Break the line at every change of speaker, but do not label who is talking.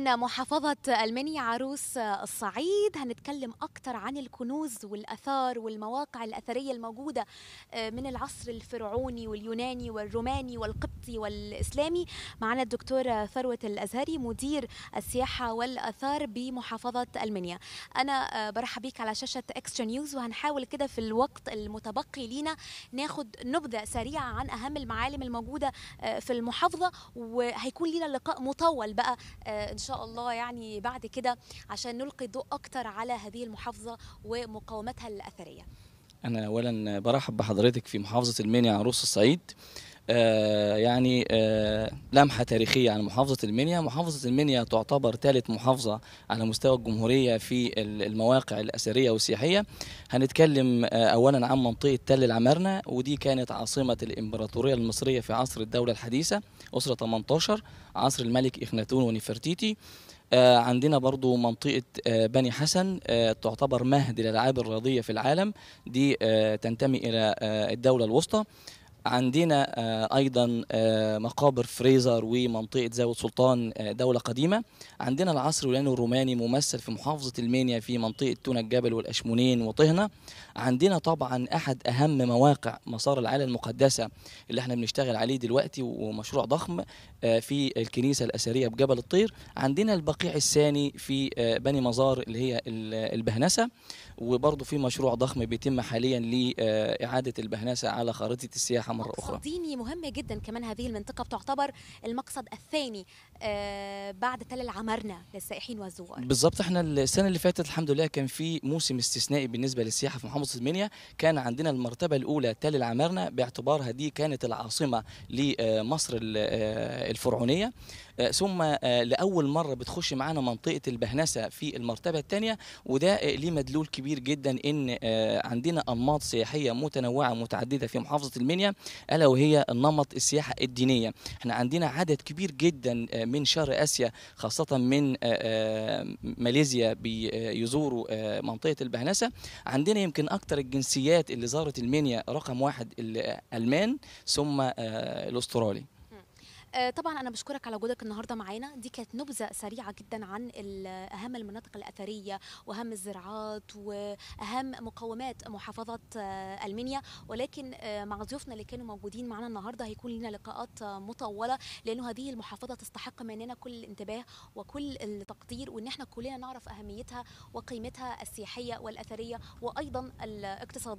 محافظة المنيا عروس الصعيد هنتكلم أكتر عن الكنوز والأثار والمواقع الأثرية الموجودة آه، من العصر الفرعوني واليوناني والروماني والقبطي والإسلامي معنا الدكتور ثروة الأزهري مدير السياحة والأثار بمحافظة المنيا أنا آه، برحب بيك على شاشة إكسترا نيوز وهنحاول كده في الوقت المتبقي لينا ناخد نبذة سريعة عن أهم المعالم الموجودة آه، في المحافظة وهيكون لينا لقاء مطول بقى إن شاء الله يعني بعد كده عشان نلقي ضوء أكتر على هذه المحافظة ومقاومتها الأثرية
أنا أولا برحب بحضرتك في محافظة المنيا عروس الصعيد آه، يعني آه، لمحة تاريخية عن محافظة المنيا محافظة المنيا تعتبر ثالث محافظة على مستوى الجمهورية في المواقع الأثرية والسياحية هنتكلم آه، أولا عن منطقة تل العمارنة ودي كانت عاصمة الإمبراطورية المصرية في عصر الدولة الحديثة أسرة 18 عصر الملك إخناتون ونفرتيتي عندنا برضو منطقة بني حسن تعتبر مهد للألعاب الرياضية في العالم دي تنتمي إلى الدولة الوسطى عندنا آه، ايضا آه، مقابر فريزر ومنطقه زاويه سلطان آه، دوله قديمه عندنا العصر اليوناني الروماني ممثل في محافظه المنيا في منطقه تونة الجبل والاشمونين وطهنه عندنا طبعا احد اهم مواقع مسار العائله المقدسه اللي احنا بنشتغل عليه دلوقتي ومشروع ضخم في الكنيسه الاثريه بجبل الطير عندنا البقيع الثاني في بني مزار اللي هي البهنسه وبرضه في مشروع ضخم بيتم حاليا لاعاده البهنسه على خريطه السياحه مرة أخرى ديني
مهم جدا كمان هذه المنطقة بتعتبر المقصد الثاني آه، بعد تل العمارنة للسائحين والزوار بالظبط
احنا السنة اللي فاتت الحمد لله كان في موسم استثنائي بالنسبة للسياحة في محافظة المنيا كان عندنا المرتبة الأولى تل العمارنة باعتبارها دي كانت العاصمة لمصر آه، الفرعونية آه، ثم آه، لاول مره بتخش معانا منطقه البهنسه في المرتبه الثانيه وده آه، ليه مدلول كبير جدا ان عندنا انماط سياحيه متنوعه متعدده في محافظه المنيا الا وهي نمط السياحه الدينيه احنا عندنا عدد كبير جدا من شرق اسيا خاصه من ماليزيا بيزوروا منطقه البهنسه عندنا يمكن اكثر الجنسيات اللي زارت المنيا رقم واحد الالمان ثم الاسترالي
آه، طبعا انا بشكرك على وجودك النهارده معانا دي كانت نبذه سريعه جدا عن اهم المناطق الاثريه واهم الزراعات واهم مقومات محافظه آه، المنيا ولكن آه، مع ضيوفنا اللي كانوا موجودين معانا النهارده هيكون لنا لقاءات مطوله لانه هذه المحافظه تستحق مننا كل الانتباه وكل التقدير وان احنا كلنا نعرف اهميتها وقيمتها السياحيه والاثريه وايضا الاقتصاديه